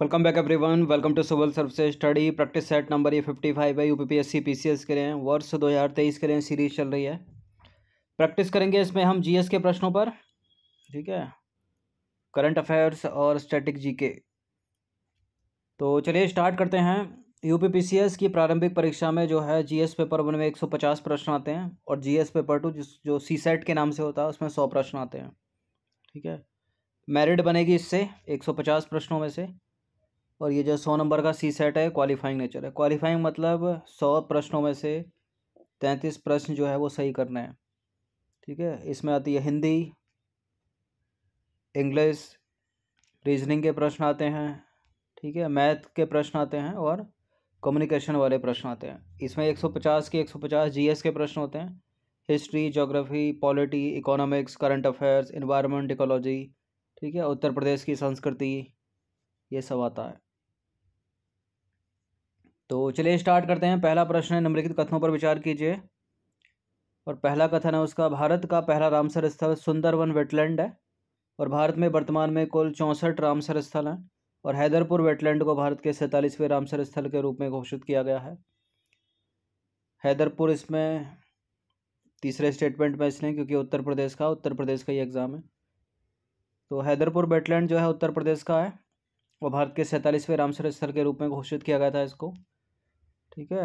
welcome back everyone welcome to civil service study practice set number ये fifty five है U P P S C P C S के लिए वर्ष दो हज़ार तेईस के लिए सीरीज चल रही है प्रैक्टिस करेंगे इसमें हम जी एस के प्रश्नों पर ठीक है करंट अफेयर्स और स्टैटिक जी के तो चलिए स्टार्ट करते हैं U P P C S की प्रारंभिक परीक्षा में जो है जी एस पेपर वन में एक सौ पचास प्रश्न आते हैं और जी एस पेपर टू जिस जो सी सेट के नाम से होता है उसमें सौ प्रश्न आते हैं ठीक है मेरिट बनेगी इससे एक सौ पचास प्रश्नों में से और ये जो सौ नंबर का सी सेट है क्वालिफाइंग नेचर है क्वालिफाइंग मतलब सौ प्रश्नों में से तैंतीस प्रश्न जो है वो सही करना है ठीक है इसमें आती है हिंदी इंग्लिश रीजनिंग के प्रश्न आते हैं ठीक है मैथ के प्रश्न आते हैं और कम्युनिकेशन वाले प्रश्न आते हैं इसमें एक सौ पचास के एक सौ पचास जी एस के प्रश्न होते हैं history geography polity economics current affairs environment ecology ठीक है उत्तर प्रदेश की संस्कृति ये सब आता है तो चलिए स्टार्ट करते हैं पहला प्रश्न है निम्नलिखित कथनों पर विचार कीजिए और पहला कथन है उसका भारत का पहला रामसर स्थल सुंदरवन वेटलैंड है और भारत में वर्तमान में कुल चौंसठ रामसर स्थल हैं और हैदरपुर वेटलैंड को भारत के सैंतालीसवें रामसर स्थल के रूप में घोषित किया गया है हैदरपुर इसमें तीसरे स्टेटमेंट में इसलिए क्योंकि उत्तर प्रदेश का उत्तर प्रदेश का ही एग्ज़ाम है तो हैदरपुर वेटलैंड जो है उत्तर प्रदेश का है वो भारत के सैंतालीसवें रामसर स्थल के रूप में घोषित किया गया था इसको ठीक है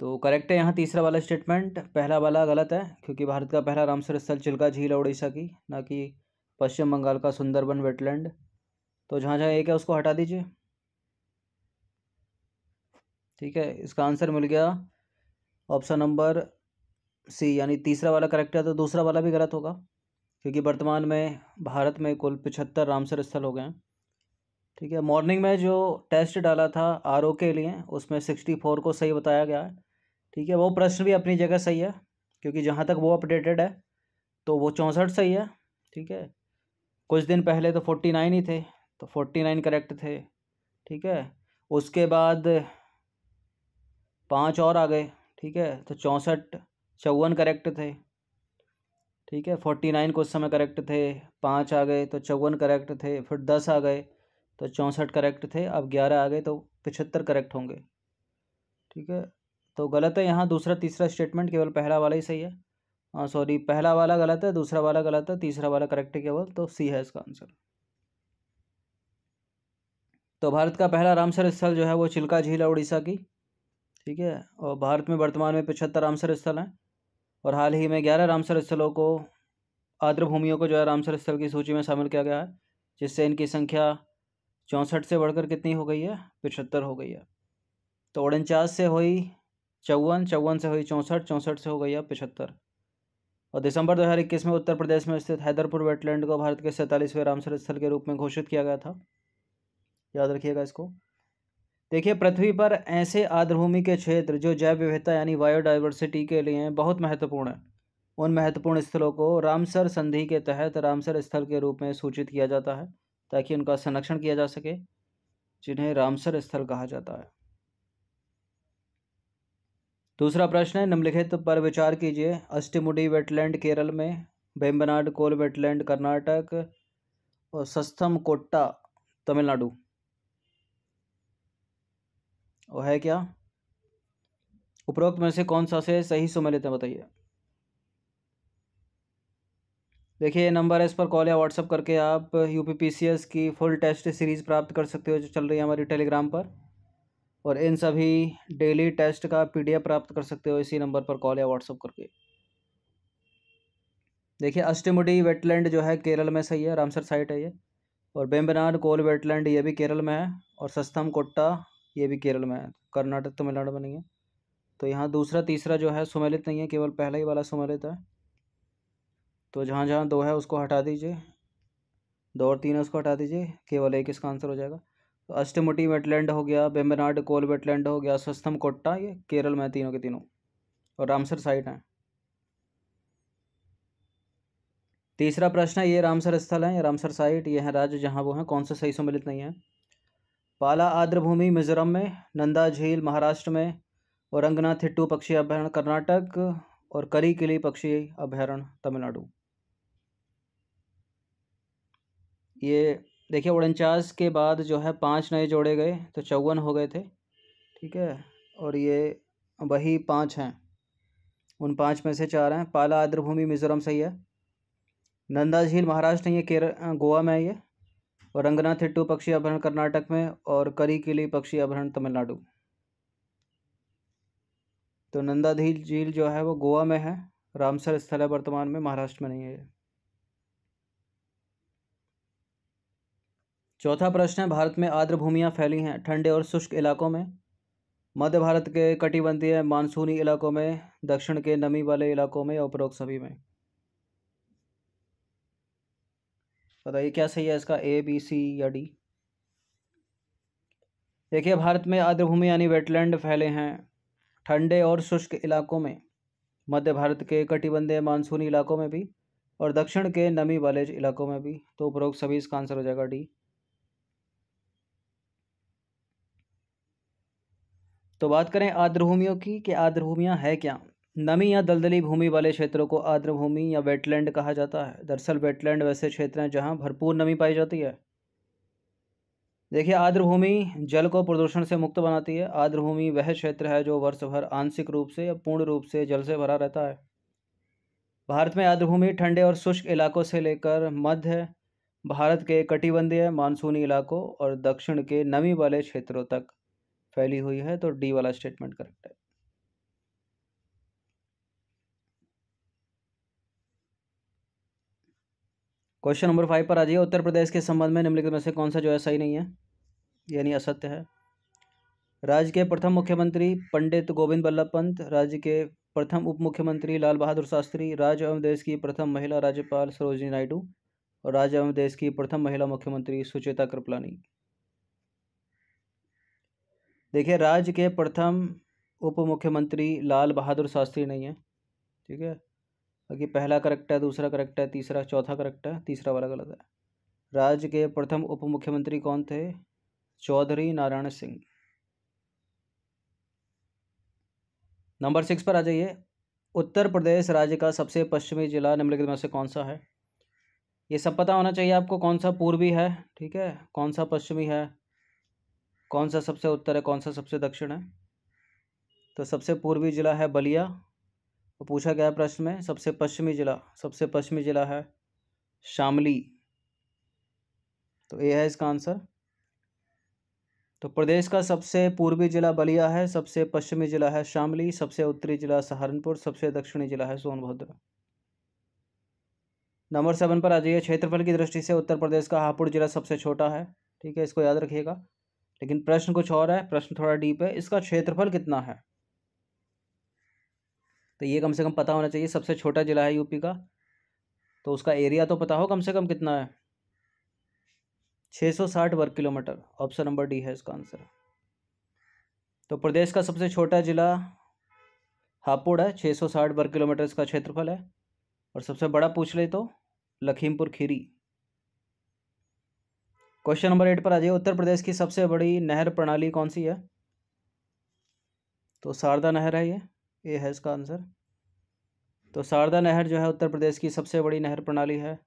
तो करेक्ट है यहाँ तीसरा वाला स्टेटमेंट पहला वाला गलत है क्योंकि भारत का पहला रामसर स्थल चिल्का झील उड़ीसा की ना कि पश्चिम बंगाल का सुंदरबन वेटलैंड तो जहाँ जहाँ एक है उसको हटा दीजिए ठीक है इसका आंसर मिल गया ऑप्शन नंबर सी यानी तीसरा वाला करेक्ट है तो दूसरा वाला भी गलत होगा क्योंकि वर्तमान में भारत में कुल पिछहत्तर रामसर स्थल हो गए हैं ठीक है मॉर्निंग में जो टेस्ट डाला था आर के लिए उसमें सिक्सटी फोर को सही बताया गया है ठीक है वो प्रश्न भी अपनी जगह सही है क्योंकि जहाँ तक वो अपडेटेड है तो वो चौंसठ सही है ठीक है कुछ दिन पहले तो फोर्टी नाइन ही थे तो फोर्टी नाइन करेक्ट थे ठीक है उसके बाद पांच और आ गए ठीक है तो चौंसठ चौवन करेक्ट थे ठीक है फोर्टी नाइन कुछ समय करेक्ट थे पाँच आ गए तो चौवन करेक्ट थे फिर दस आ गए तो चौंसठ करेक्ट थे अब ग्यारह आ गए तो पिछहत्तर करेक्ट होंगे ठीक है तो गलत है यहाँ दूसरा तीसरा स्टेटमेंट केवल पहला वाला ही सही है सॉरी हाँ, पहला वाला गलत है दूसरा वाला गलत है तीसरा वाला करेक्ट है केवल तो सी है इसका आंसर तो भारत का पहला रामसर स्थल जो है वो चिल्का झील है उड़ीसा की ठीक है और भारत में वर्तमान में पिछहत्तर रामसर स्थल हैं और हाल ही में ग्यारह रामसर स्थलों को आर्द्र भूमियों को जो है रामसर स्थल की सूची में शामिल किया गया है जिससे इनकी संख्या चौंसठ से बढ़कर कितनी हो गई है पिछहत्तर हो गई है तो उनचास से हुई चौवन चौवन से हुई चौंसठ चौंसठ से हो गई है पिछहत्तर और दिसंबर दो में उत्तर प्रदेश में स्थित हैदरपुर वेटलैंड को भारत के सैंतालीसवें रामसर स्थल के रूप में घोषित किया गया था याद रखिएगा इसको देखिए पृथ्वी पर ऐसे आर्द्रभूमि के क्षेत्र जो जैव विविधता यानी बायोडाइवर्सिटी के लिए बहुत महत्वपूर्ण है उन महत्वपूर्ण स्थलों को रामसर संधि के तहत रामसर स्थल के रूप में सूचित किया जाता है ताकि उनका संरक्षण किया जा सके जिन्हें रामसर स्थल कहा जाता है दूसरा प्रश्न है निम्नलिखित पर विचार कीजिए अष्टमुडी वेटलैंड केरल में बेम्बनाड कोल वेटलैंड कर्नाटक और सस्तम कोट्टा तमिलनाडु वो है क्या उपरोक्त में से कौन सा से सही सुमेलित है बताइए देखिए ये नंबर है इस पर कॉल या व्हाट्सअप करके आप यू की फुल टेस्ट सीरीज़ प्राप्त कर सकते हो जो चल रही है हमारी टेलीग्राम पर और इन सभी डेली टेस्ट का पी प्राप्त कर सकते हो इसी नंबर पर कॉल या व्हाट्सअप करके देखिए अष्टमुडी वेटलैंड जो है केरल में सही है रामसर साइट है ये और बेम्बनाड कोल वेटलैंड ये भी केरल में है और सस्तम कोट्टा ये भी केरल में है कर्नाटक तमिलनाडु में नहीं है तो यहाँ दूसरा तीसरा जो है सुमेलित नहीं है केवल पहला ही वाला सुमेलित है तो जहाँ जहाँ दो है उसको हटा दीजिए दो और तीन है उसको हटा दीजिए केवल एक इसका आंसर हो जाएगा तो अष्टमुटी वेटलैंड हो गया बेमनाड कोल वेटलैंड हो गया स्वस्थम कोट्टा ये केरल में तीनों के तीनों और रामसर साइट हैं तीसरा प्रश्न है ये रामसर स्थल है ये रामसर साइट ये है राज्य जहाँ वो हैं कौन सा सही सम्मिलित नहीं है पाला आर्द्रभूमि मिजोरम में नंदा झील महाराष्ट्र में और रंगनाथ थिट्टू पक्षी अभ्यारण्य कर्नाटक और करी किली पक्षी अभ्यारण्य तमिलनाडु ये देखिए उनचास के बाद जो है पाँच नए जोड़े गए तो चौवन हो गए थे ठीक है और ये वही पाँच हैं उन पाँच में से चार हैं पाला आद्रभूमि मिज़ोरम से ही है नंदा झील महाराष्ट्र नहीं है केर गोवा में है ये और रंगना थिट्टू पक्षी अभरण कर्नाटक में और करी किली पक्षी अभरण तमिलनाडु तो नंदा झील झील जो है वो गोवा में है रामसर स्थल है वर्तमान में महाराष्ट्र में नहीं है चौथा प्रश्न है भारत में आर्द्र भूमियाँ फैली हैं ठंडे और शुष्क इलाकों में मध्य भारत के कटिबंधीय मानसूनी इलाकों में दक्षिण के नमी वाले इलाकों में या उपरोक्त सभी में बताइए क्या सही है इसका ए बी सी या डी देखिए भारत में आर्द्र भूमि यानी वेटलैंड फैले हैं ठंडे और शुष्क इलाकों में मध्य भारत के कटिबंधीय मानसूनी इलाकों में भी और दक्षिण के नमी वाले इलाकों में भी तो उपरोक्त सभी इसका आंसर हो जाएगा डी तो बात करें आर्द्रभूमियों की कि आर्द्रभूमियाँ है क्या नमी या दलदली भूमि वाले क्षेत्रों को आर्द्र भूमि या वेटलैंड कहा जाता है दरअसल वेटलैंड वैसे क्षेत्र हैं जहाँ भरपूर नमी पाई जाती है देखिए आर्द्र भूमि जल को प्रदूषण से मुक्त बनाती है आर्द्र भूमि वह क्षेत्र है जो वर्ष भर आंशिक रूप से या पूर्ण रूप से जल से भरा रहता है भारत में आर्द्र भूमि ठंडे और शुष्क इलाकों से लेकर मध्य भारत के कटिबंधीय मानसूनी इलाकों और दक्षिण के नमी वाले क्षेत्रों तक फैली हुई है तो डी वाला स्टेटमेंट करेक्ट है क्वेश्चन नंबर फाइव पर आ जाइए उत्तर प्रदेश के संबंध में निम्नलिखित में से कौन सा जो है सही नहीं है यानी असत्य है राज्य के प्रथम मुख्यमंत्री पंडित गोविंद बल्लभ पंत राज्य के प्रथम उप मुख्यमंत्री लाल बहादुर शास्त्री राज्य एवं देश की प्रथम महिला राज्यपाल सरोजनी नायडू और राज्य एवं देश की प्रथम महिला मुख्यमंत्री सुचेता कृपलानी देखिए राज्य के प्रथम उप मुख्यमंत्री लाल बहादुर शास्त्री नहीं है ठीक है बाकी पहला करेक्ट है दूसरा करेक्ट है तीसरा चौथा करेक्ट है तीसरा वाला गलत है राज्य के प्रथम उप मुख्यमंत्री कौन थे चौधरी नारायण सिंह नंबर सिक्स पर आ जाइए उत्तर प्रदेश राज्य का सबसे पश्चिमी जिला निम्नलिखित में से कौन सा है ये सब पता होना चाहिए आपको कौन सा पूर्वी है ठीक है कौन सा पश्चिमी है कौन सा सबसे उत्तर है कौन सा सबसे दक्षिण है तो सबसे पूर्वी जिला है बलिया तो पूछा गया प्रश्न में सबसे पश्चिमी जिला सबसे पश्चिमी जिला है शामली तो ये है इसका आंसर तो प्रदेश का सबसे पूर्वी जिला बलिया है सबसे पश्चिमी जिला है शामली सबसे उत्तरी जिला सहारनपुर सबसे दक्षिणी जिला है सोनभद्र नंबर सेवन पर आ जाइए क्षेत्रफल की दृष्टि से उत्तर प्रदेश का हापुड़ जिला सबसे छोटा है ठीक है इसको याद रखिएगा लेकिन प्रश्न कुछ और है प्रश्न थोड़ा डीप है इसका क्षेत्रफल कितना है तो ये कम से कम पता होना चाहिए सबसे छोटा जिला है यूपी का तो उसका एरिया तो पता हो कम से कम कितना है 660 वर्ग किलोमीटर ऑप्शन नंबर डी है इसका आंसर तो प्रदेश का सबसे छोटा जिला हापुड़ है 660 वर्ग किलोमीटर इसका क्षेत्रफल है और सबसे बड़ा पूछ ले तो Lakhimpur Kheri question number eight पर आ जाइए उत्तर प्रदेश की सबसे बड़ी नहर प्रणाली कौन सी है तो शारदा नहर है ये ये है इसका आंसर तो शारदा नहर जो है उत्तर प्रदेश की सबसे बड़ी नहर प्रणाली है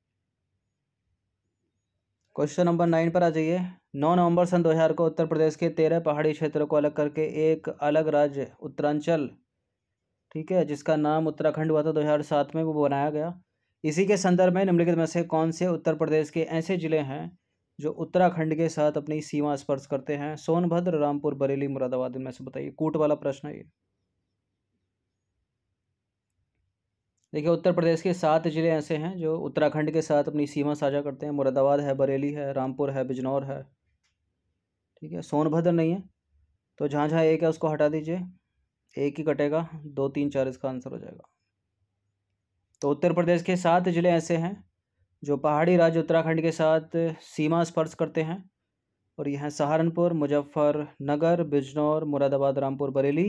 क्वेश्चन नंबर नाइन पर आ जाइए नौ नवंबर सन दो हजार को उत्तर प्रदेश के तेरह पहाड़ी क्षेत्रों को अलग करके एक अलग राज्य उत्तरांचल ठीक है जिसका नाम उत्तराखंड हुआ था दो हजार सात में वो बनाया गया इसी के संदर्भ में निम्नलिखित में से कौन से उत्तर प्रदेश के ऐसे ज़िले हैं जो उत्तराखंड के साथ अपनी सीमा स्पर्श करते हैं सोनभद्र रामपुर बरेली मुरादाबाद इनमें से बताइए कूट वाला प्रश्न है ये देखिए उत्तर प्रदेश के सात जिले ऐसे हैं जो उत्तराखंड के साथ अपनी सीमा साझा करते हैं मुरादाबाद है बरेली है रामपुर है बिजनौर है ठीक है सोनभद्र नहीं है तो जहाँ जहाँ एक है उसको हटा दीजिए एक ही कटेगा दो तीन चार इसका आंसर हो जाएगा तो उत्तर प्रदेश के सात जिले ऐसे हैं जो पहाड़ी राज्य उत्तराखंड के साथ सीमा स्पर्श करते हैं और यह सहारनपुर मुजफ्फरनगर बिजनौर मुरादाबाद रामपुर बरेली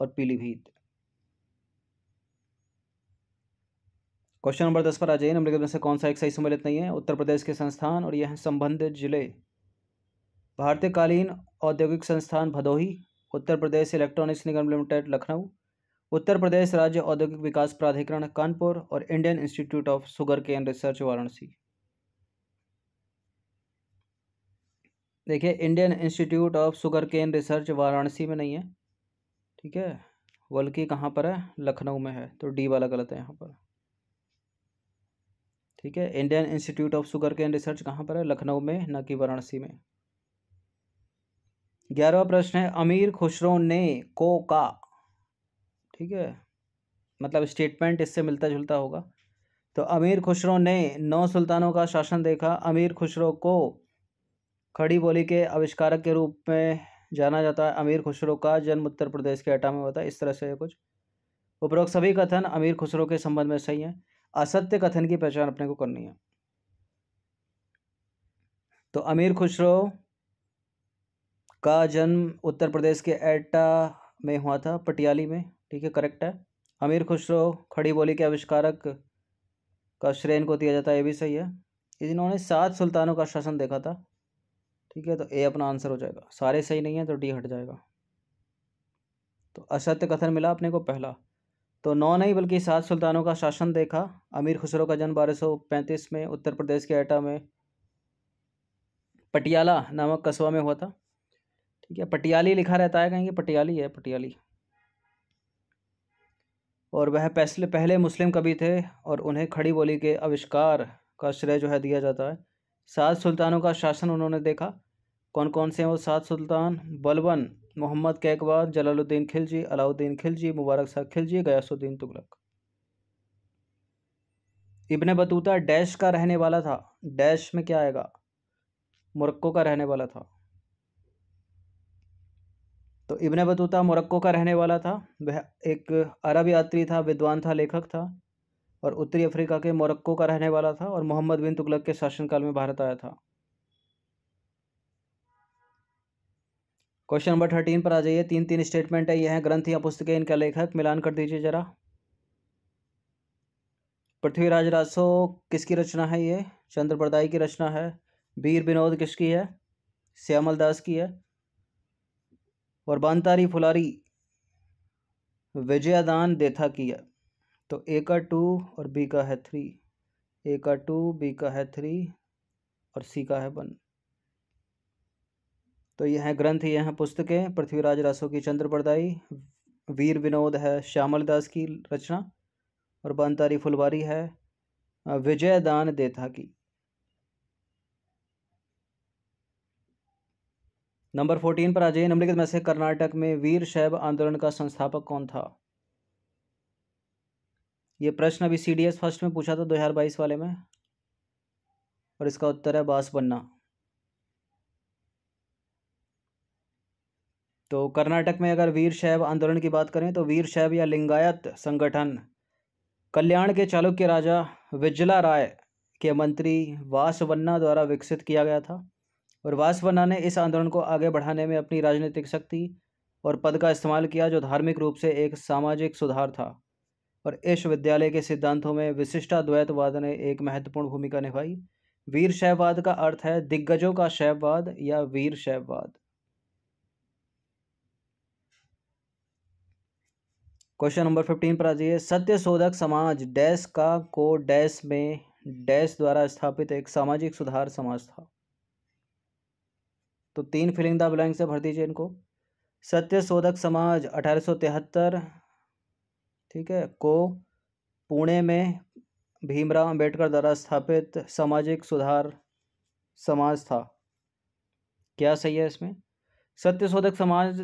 और पीलीभीत क्वेश्चन नंबर दस पर आ जाइए निम्नलिखित में से कौन सा एक सही सम्मिलित नहीं है उत्तर प्रदेश के संस्थान और यह संबंधित जिले भारतीय कालीन औद्योगिक संस्थान भदोही उत्तर प्रदेश इलेक्ट्रॉनिक्स निगम लिमिटेड लखनऊ उत्तर प्रदेश राज्य औद्योगिक विकास प्राधिकरण कानपुर और Indian institute of sugar cane research Varanasi देखिए Indian institute of sugar cane research Varanasi में नहीं है ठीक है बल्कि कहाँ पर है लखनऊ में है तो डी वाला गलत है यहाँ पर ठीक है Indian institute of sugar cane research कहाँ पर है लखनऊ में न कि वाराणसी में ग्यारहवा प्रश्न है अमीर खुशरो ने को का ठीक है मतलब स्टेटमेंट इससे मिलता जुलता होगा तो अमीर खुसरो ने नौ सुल्तानों का शासन देखा अमीर खुसरो को खड़ी बोली के आविष्कारक के रूप में जाना जाता है अमीर खुसरो का जन्म उत्तर प्रदेश के एटा में होता है इस तरह से कुछ उपरोक्त सभी कथन अमीर खुसरो के संबंध में सही हैं असत्य कथन की पहचान अपने को करनी है तो अमीर खुसरो का जन्म उत्तर प्रदेश के एटा में हुआ था पटियाली में ठीक है करेक्ट है अमीर खुसरो खड़ी बोली के आविष्कारक का श्रेय इनको दिया जाता है ये भी सही है इन्होंने सात सुल्तानों का शासन देखा था ठीक है तो ए अपना आंसर हो जाएगा सारे सही नहीं है तो डी हट जाएगा तो असत्य कथन मिला अपने को पहला तो नौ नहीं बल्कि सात सुल्तानों का शासन देखा अमीर खुसरो का जन्म बारह सौ पैंतीस में उत्तर प्रदेश के एटा में पटियाला नामक कस्बा में हुआ था ठीक है पटियाली लिखा रहता है कहेंगे पटियाली है पटियाली और वह पहले पहले मुस्लिम कवि थे और उन्हें खड़ी बोली के आविष्कार का श्रेय जो है दिया जाता है सात सुल्तानों का शासन उन्होंने देखा कौन कौन से हैं वो सात सुल्तान Balban Mohammad Kaiqubad Jalaluddin Khilji Alauddin Khilji Mubarak Shah Khilji Ghiyasuddin Tughlaq Ibn Battuta dash का रहने वाला था डैश में क्या आएगा मुरक्को का रहने वाला था तो इब्ने बतूता मोरक्को का रहने वाला था वह एक अरब यात्री था विद्वान था लेखक था और उत्तरी अफ्रीका के मोरक्को का रहने वाला था और मोहम्मद बिन तुगलक के शासनकाल में भारत आया था क्वेश्चन नंबर थर्टीन पर आ जाइए तीन तीन स्टेटमेंट है यह है ग्रंथ या पुस्तकें इनका लेखक मिलान कर दीजिए जरा पृथ्वीराज रासो किसकी रचना है ये चंद्रप्रदाई की रचना है वीर विनोद किसकी है श्यामल दास की है और बानतारी फुलारी विजयादान देथा किया तो ए का टू और बी का है थ्री ए का टू बी का है थ्री और सी का है वन तो यह है ग्रंथ यह हैं पुस्तकें पृथ्वीराज रासो की प्रदाई वीर विनोद है श्यामल दास की रचना और बांतारी फुलवारी है विजयदान देथा की नंबर फोर्टीन पर आ जाइए निम्नलिखित में से कर्नाटक में वीर शैव आंदोलन का संस्थापक कौन था ये प्रश्न अभी सी डी एस फर्स्ट में पूछा था दो हज़ार बाईस वाले में और इसका उत्तर है बास बन्ना तो कर्नाटक में अगर वीर शैव आंदोलन की बात करें तो वीर शैव या लिंगायत संगठन कल्याण के चालुक्य राजा विजला राय के मंत्री वासवन्ना द्वारा विकसित किया गया था और वासवना ने इस आंदोलन को आगे बढ़ाने में अपनी राजनीतिक शक्ति और पद का इस्तेमाल किया जो धार्मिक रूप से एक सामाजिक सुधार था और इस विद्यालय के सिद्धांतों में विशिष्टाद्वैतवाद ने एक महत्वपूर्ण भूमिका निभाई वीर शैववाद का अर्थ है दिग्गजों का शैववाद या वीर शैववाद क्वेश्चन नंबर फिफ्टीन पर आ जाइए सत्य शोधक समाज डैश का को डैश में डैश द्वारा स्थापित एक सामाजिक सुधार समाज था तो तीन फिलिंग द ब्लैंक से भर दीजिए इनको सत्य शोधक समाज अठारह ठीक है को पुणे में भीमराव अंबेडकर द्वारा स्थापित सामाजिक सुधार समाज था क्या सही है इसमें सत्य शोधक समाज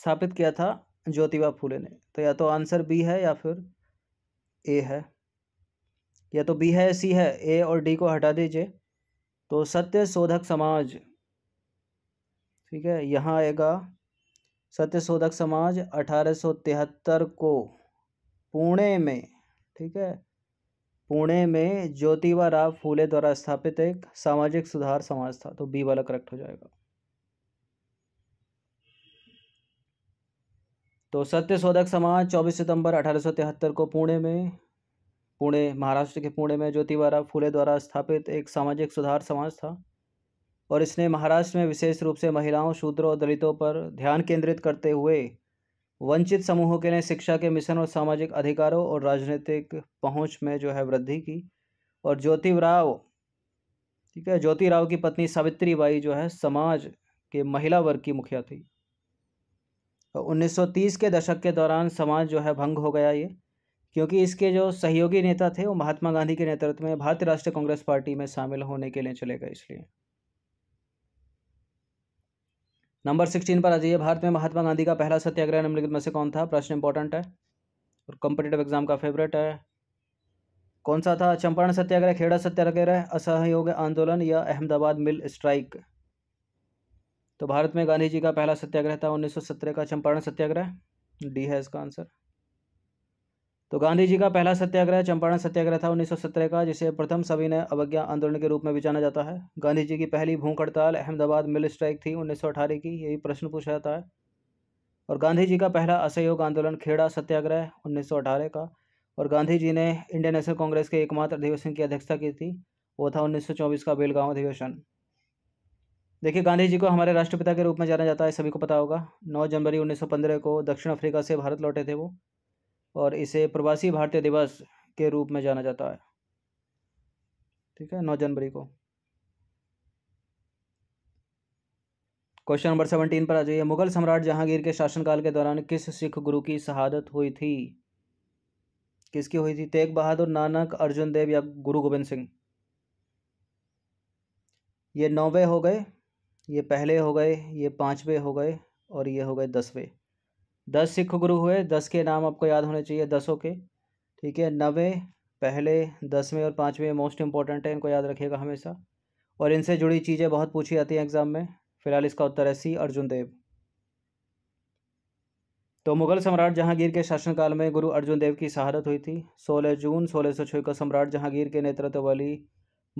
स्थापित किया था ज्योतिबा फूले ने तो या तो आंसर बी है या फिर ए है या तो बी है सी है ए और डी को हटा दीजिए तो सत्य शोधक समाज ठीक है यहाँ आएगा सत्यशोधक समाज अठारह को पुणे में ठीक है पुणे में ज्योतिबा राव फूले द्वारा स्थापित एक सामाजिक सुधार समाज था तो बी वाला करेक्ट हो जाएगा तो सत्यशोधक समाज 24 सितंबर तिहत्तर को पुणे में पुणे महाराष्ट्र के पुणे में ज्योतिबा राव फूले द्वारा स्थापित एक सामाजिक सुधार समाज था और इसने महाराष्ट्र में विशेष रूप से महिलाओं शूद्रों और दलितों पर ध्यान केंद्रित करते हुए वंचित समूहों के लिए शिक्षा के मिशन और सामाजिक अधिकारों और राजनीतिक पहुंच में जो है वृद्धि की और ज्योति राव ठीक है ज्योति राव की पत्नी सावित्री बाई जो है समाज के महिला वर्ग की मुखिया थी और 1930 के दशक के दौरान समाज जो है भंग हो गया ये क्योंकि इसके जो सहयोगी नेता थे वो महात्मा गांधी के नेतृत्व में भारतीय राष्ट्रीय कांग्रेस पार्टी में शामिल होने के लिए चले गए इसलिए नंबर सिक्सटीन पर आ जाइए भारत में महात्मा गांधी का पहला सत्याग्रह निम्नलिखित में से कौन था प्रश्न इंपॉर्टेंट है और कॉम्पिटेटिव एग्जाम का फेवरेट है कौन सा था चंपारण सत्याग्रह खेड़ा सत्याग्रह असहयोग आंदोलन या अहमदाबाद मिल स्ट्राइक तो भारत में गांधी जी का पहला सत्याग्रह था उन्नीस का चंपारण सत्याग्रह डी है इसका आंसर तो गांधी जी का पहला सत्याग्रह चंपारण सत्याग्रह था 1917 का जिसे प्रथम सविनय अवज्ञा आंदोलन के रूप में भी जाना जाता है गांधी जी की पहली भूख हड़ताल अहमदाबाद मिल स्ट्राइक थी उन्नीस की यही प्रश्न पूछा जाता है और गांधी जी का पहला असहयोग आंदोलन खेड़ा सत्याग्रह उन्नीस का और गांधी जी ने इंडियन नेशनल कांग्रेस के एकमात्र अधिवेशन की अध्यक्षता की थी वो था उन्नीस का बेलगांव अधिवेशन देखिए गांधी जी को हमारे राष्ट्रपिता के रूप में जाना जाता है सभी को पता होगा 9 जनवरी 1915 को दक्षिण अफ्रीका से भारत लौटे थे वो और इसे प्रवासी भारतीय दिवस के रूप में जाना जाता है ठीक है नौ जनवरी को क्वेश्चन नंबर सेवनटीन पर आ जाइए मुगल सम्राट जहांगीर के शासनकाल के दौरान किस सिख गुरु की शहादत हुई थी किसकी हुई थी तेग बहादुर नानक अर्जुन देव या गुरु गोविंद सिंह ये नौवे हो गए ये पहले हो गए ये पांचवे हो गए और ये हो गए दसवें दस सिख गुरु हुए दस के नाम आपको याद होने चाहिए दसों के ठीक है नवे पहले दसवें और पाँचवें मोस्ट इंपॉर्टेंट है इनको याद रखिएगा हमेशा और इनसे जुड़ी चीज़ें बहुत पूछी जाती हैं एग्ज़ाम में फिलहाल इसका उत्तर है सी अर्जुन देव तो मुगल सम्राट जहांगीर के शासनकाल में गुरु अर्जुन देव की शहादत हुई थी 16 जून सोलह सौ छः को सम्राट जहांगीर के नेतृत्व वाली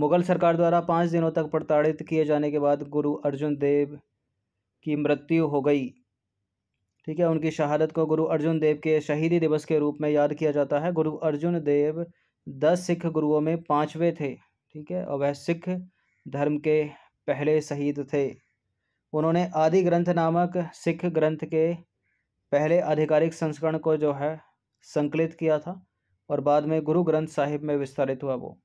मुगल सरकार द्वारा पाँच दिनों तक प्रताड़ित किए जाने के बाद गुरु अर्जुन देव की मृत्यु हो गई ठीक है उनकी शहादत को गुरु अर्जुन देव के शहीदी दिवस के रूप में याद किया जाता है गुरु अर्जुन देव दस सिख गुरुओं में पाँचवें थे ठीक है और वह सिख धर्म के पहले शहीद थे उन्होंने आदि ग्रंथ नामक सिख ग्रंथ के पहले आधिकारिक संस्करण को जो है संकलित किया था और बाद में गुरु ग्रंथ साहिब में विस्तारित हुआ वो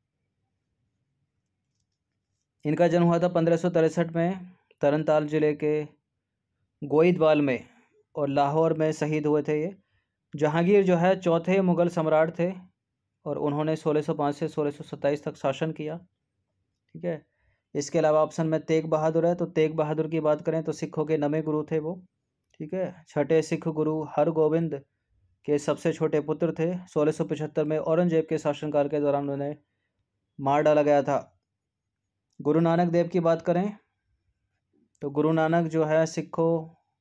इनका जन्म हुआ था पंद्रह में तरनताल जिले के गोईदवाल में और लाहौर में शहीद हुए थे ये जहांगीर जो है चौथे मुग़ल सम्राट थे और उन्होंने 1605 से 1627 तक शासन किया ठीक है इसके अलावा ऑप्शन में तेग बहादुर है तो तेग बहादुर की बात करें तो सिखों के नवे गुरु थे वो ठीक है छठे सिख गुरु हर गोविंद के सबसे छोटे पुत्र थे 1675 में औरंगजेब के शासनकाल के दौरान उन्हें मार डाला गया था गुरु नानक देव की बात करें तो गुरु नानक जो है सिखों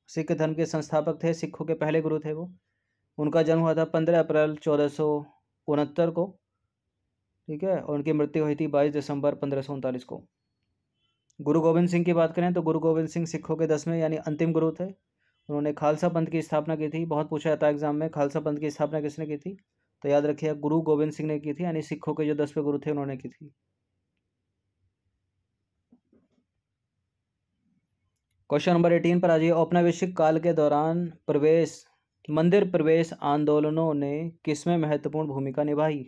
सिख धर्म के संस्थापक थे सिखों के पहले गुरु थे वो उनका जन्म हुआ था पंद्रह अप्रैल चौदह सौ उनहत्तर को ठीक है और उनकी मृत्यु हुई थी बाईस दिसंबर पंद्रह सौ उनतालीस को गुरु गोविंद सिंह की बात करें तो गुरु गोविंद सिंह सिखों के दसवें यानी अंतिम गुरु थे उन्होंने खालसा पंथ की स्थापना की थी बहुत पूछा जाता है एग्जाम में खालसा पंथ की स्थापना किसने की थी तो याद रखिए गुरु गोविंद सिंह ने की थी यानी सिखों के जो दसवें गुरु थे उन्होंने की थी क्वेश्चन नंबर एटीन पर आ जाइए औपनिवेशिक काल के दौरान प्रवेश मंदिर प्रवेश आंदोलनों ने किसमें महत्वपूर्ण भूमिका निभाई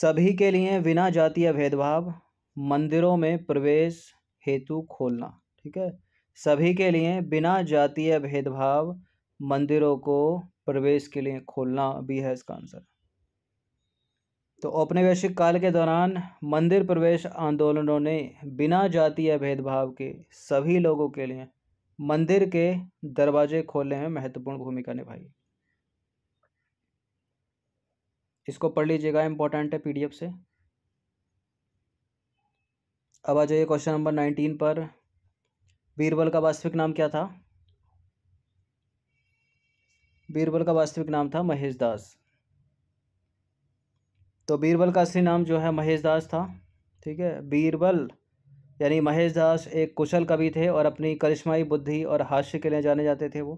सभी के लिए बिना जातीय भेदभाव मंदिरों में प्रवेश हेतु खोलना ठीक है सभी के लिए बिना जातीय भेदभाव मंदिरों को प्रवेश के लिए खोलना भी है इसका आंसर तो औपनिवेशिक काल के दौरान मंदिर प्रवेश आंदोलनों ने बिना जातीय भेदभाव के सभी लोगों के लिए मंदिर के दरवाजे खोलने में महत्वपूर्ण भूमिका निभाई इसको पढ़ लीजिएगा इंपॉर्टेंट है पीडीएफ से अब आ जाइए क्वेश्चन नंबर नाइनटीन पर बीरबल का वास्तविक नाम क्या था बीरबल का वास्तविक नाम था महेश दास तो बीरबल का असली नाम जो है महेश दास था ठीक है बीरबल यानी महेश दास एक कुशल कवि थे और अपनी करिश्माई बुद्धि और हास्य के लिए जाने जाते थे वो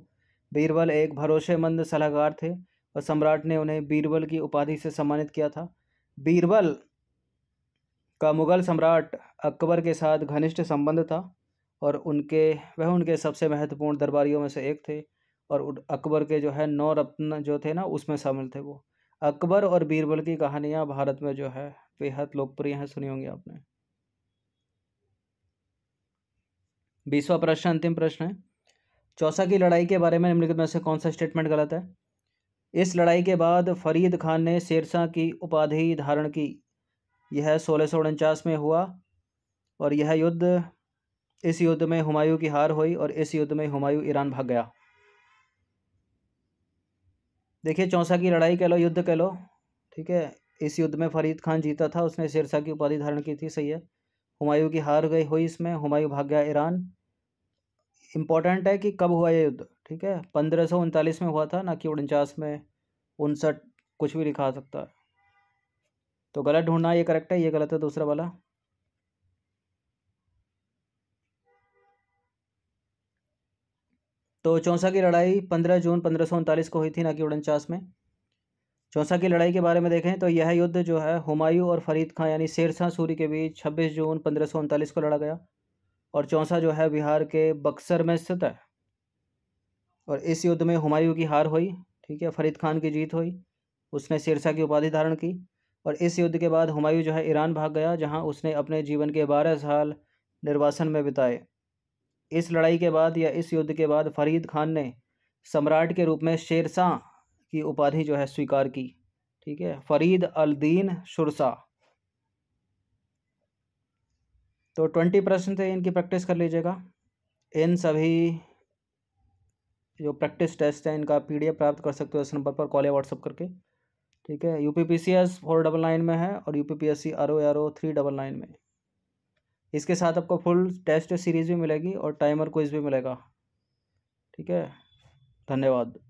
बीरबल एक भरोसेमंद सलाहकार थे और सम्राट ने उन्हें बीरबल की उपाधि से सम्मानित किया था बीरबल का मुग़ल सम्राट अकबर के साथ घनिष्ठ संबंध था और उनके वह उनके सबसे महत्वपूर्ण दरबारियों में से एक थे और अकबर के जो है नौ रत्न जो थे ना उसमें शामिल थे वो अकबर और बीरबल की कहानियाँ भारत में जो है बेहद लोकप्रिय हैं सुनी होंगी आपने बीसवा प्रश्न अंतिम प्रश्न है चौसा की लड़ाई के बारे में निम्नलिखित में से कौन सा स्टेटमेंट गलत है इस लड़ाई के बाद फरीद खान ने शेरशाह की उपाधि धारण की यह सोलह सौ उनचास में हुआ और यह युद्ध इस युद्ध में हुमायूं की हार हुई और इस युद्ध में हुमायूं ईरान भाग गया देखिए चौंसा की लड़ाई कह लो युद्ध कह लो ठीक है इस युद्ध में फरीद खान जीता था उसने शेरशाह की उपाधि धारण की थी सही है हुमायूं की हार गई हुई इसमें हुमायूं भाग गया ईरान इम्पॉर्टेंट है कि कब हुआ ये युद्ध ठीक है पंद्रह सौ उनतालीस में हुआ था ना कि उनचास में उनसठ कुछ भी लिखा सकता है तो गलत ढूंढना ये करेक्ट है ये गलत है दूसरा वाला तो चौंसा की लड़ाई पंद्रह जून पंद्रह को हुई थी ना कि उनचास में चौंसा की लड़ाई के बारे में देखें तो यह युद्ध जो है हुमायूं और फरीद खां यानी शेरशाह सूरी के बीच 26 जून पंद्रह को लड़ा गया और चौंसा जो है बिहार के बक्सर में स्थित है और इस युद्ध में हुमायूं की हार हुई ठीक है फरीद खान की जीत हुई उसने शेरशाह की उपाधि धारण की और इस युद्ध के बाद हुमायूं जो है ईरान भाग गया जहाँ उसने अपने जीवन के बारह साल निर्वासन में बिताए इस लड़ाई के बाद या इस युद्ध के बाद फरीद खान ने सम्राट के रूप में शेरशाह की उपाधि जो है स्वीकार की ठीक है फरीद अलदीन शुरसा तो ट्वेंटी प्रश्न थे इनकी प्रैक्टिस कर लीजिएगा इन सभी जो प्रैक्टिस टेस्ट हैं इनका पीडीएफ प्राप्त कर सकते हो इस नंबर पर कॉल या व्हाट्सअप करके ठीक है U P P C S four double nine में है और U P P S C R O R O three double nine में इसके साथ आपको फुल टेस्ट सीरीज़ भी मिलेगी और टाइमर क्विज भी मिलेगा ठीक है धन्यवाद